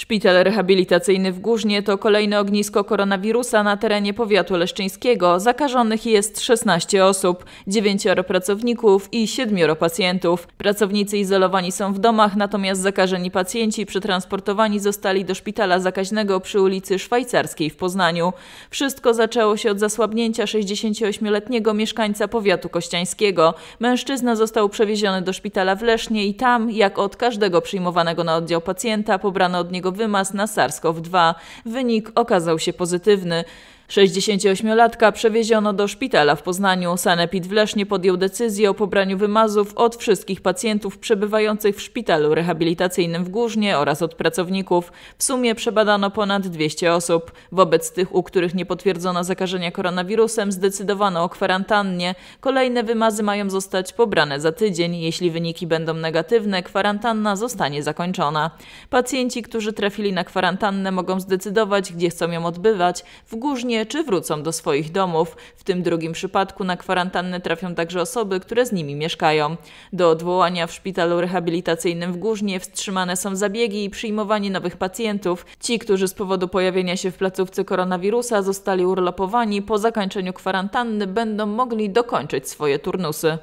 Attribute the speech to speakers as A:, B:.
A: Szpital rehabilitacyjny w Górznie to kolejne ognisko koronawirusa na terenie powiatu leszczyńskiego. Zakażonych jest 16 osób, 9 pracowników i 7 pacjentów. Pracownicy izolowani są w domach, natomiast zakażeni pacjenci przetransportowani zostali do szpitala zakaźnego przy ulicy Szwajcarskiej w Poznaniu. Wszystko zaczęło się od zasłabnięcia 68-letniego mieszkańca powiatu kościańskiego. Mężczyzna został przewieziony do szpitala w Lesznie i tam, jak od każdego przyjmowanego na oddział pacjenta, pobrano od niego wymaz na SARS-CoV-2. Wynik okazał się pozytywny. 68-latka przewieziono do szpitala w Poznaniu. Sanepid w Lesznie podjął decyzję o pobraniu wymazów od wszystkich pacjentów przebywających w szpitalu rehabilitacyjnym w Górznie oraz od pracowników. W sumie przebadano ponad 200 osób. Wobec tych, u których nie potwierdzono zakażenia koronawirusem, zdecydowano o kwarantannie. Kolejne wymazy mają zostać pobrane za tydzień. Jeśli wyniki będą negatywne, kwarantanna zostanie zakończona. Pacjenci, którzy trafili na kwarantannę, mogą zdecydować, gdzie chcą ją odbywać. W Górznie czy wrócą do swoich domów. W tym drugim przypadku na kwarantannę trafią także osoby, które z nimi mieszkają. Do odwołania w szpitalu rehabilitacyjnym w Górznie wstrzymane są zabiegi i przyjmowanie nowych pacjentów. Ci, którzy z powodu pojawienia się w placówce koronawirusa zostali urlopowani, po zakończeniu kwarantanny będą mogli dokończyć swoje turnusy.